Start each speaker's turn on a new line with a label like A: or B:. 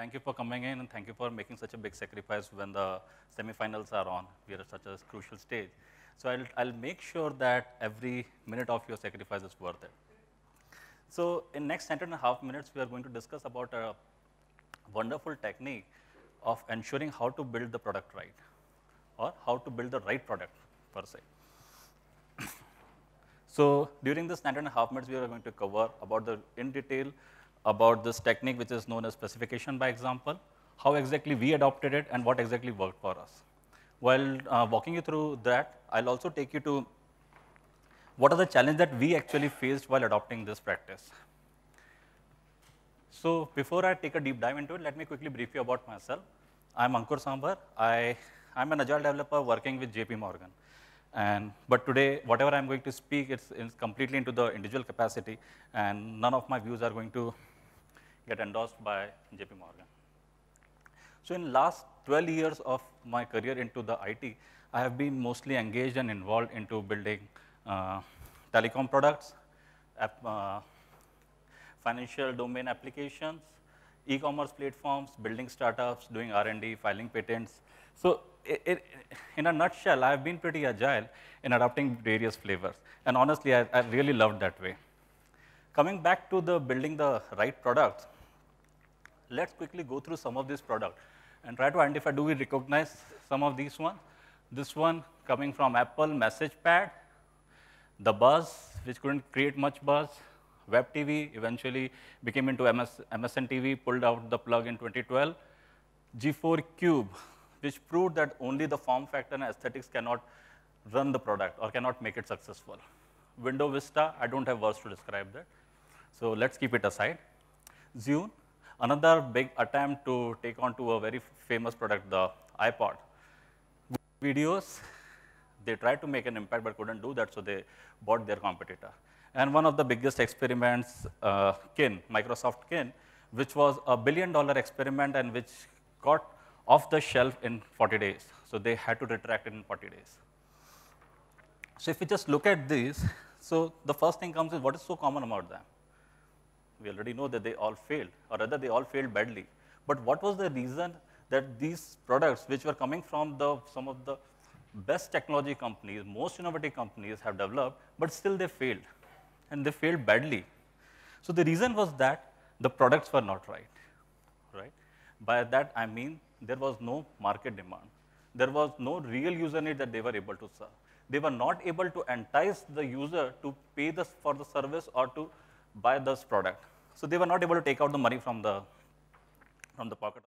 A: Thank you for coming in and thank you for making such a big sacrifice when the semifinals are on. We are at such a crucial stage. So I'll, I'll make sure that every minute of your sacrifice is worth it. So in next 10 and a half minutes, we are going to discuss about a wonderful technique of ensuring how to build the product right or how to build the right product per se. So during this 9 and a half minutes, we are going to cover about the in detail about this technique which is known as specification by example, how exactly we adopted it and what exactly worked for us. While uh, walking you through that, I'll also take you to what are the challenges that we actually faced while adopting this practice. So before I take a deep dive into it, let me quickly brief you about myself. I'm Ankur Sambar. I, I'm an agile developer working with JP Morgan. And, but today, whatever I'm going to speak, it's, it's completely into the individual capacity, and none of my views are going to get endorsed by JP Morgan. So in last 12 years of my career into the IT, I have been mostly engaged and involved into building uh, telecom products, app, uh, financial domain applications, e-commerce platforms, building startups, doing R&D, filing patents. So it, it, in a nutshell, I've been pretty agile in adopting various flavors. And honestly, I, I really loved that way. Coming back to the building the right products, let's quickly go through some of these products and try to identify, do we recognize some of these ones? This one coming from Apple, MessagePad, the buzz, which couldn't create much buzz, web TV eventually became into MS, MSN TV, pulled out the plug in 2012. G4 Cube, which proved that only the form factor and aesthetics cannot run the product or cannot make it successful. Window Vista, I don't have words to describe that. So let's keep it aside. Zune, Another big attempt to take on to a very famous product, the iPod. Videos, they tried to make an impact but couldn't do that, so they bought their competitor. And one of the biggest experiments, uh, Kin, Microsoft Kin, which was a billion dollar experiment and which got off the shelf in 40 days. So they had to retract it in 40 days. So if we just look at these, so the first thing comes is what is so common about them? we already know that they all failed, or rather they all failed badly. But what was the reason that these products which were coming from the, some of the best technology companies, most innovative companies have developed, but still they failed, and they failed badly. So the reason was that the products were not right, right? By that I mean there was no market demand. There was no real user need that they were able to serve. They were not able to entice the user to pay this for the service or to buy this product. So they were not able to take out the money from the, from the pocket.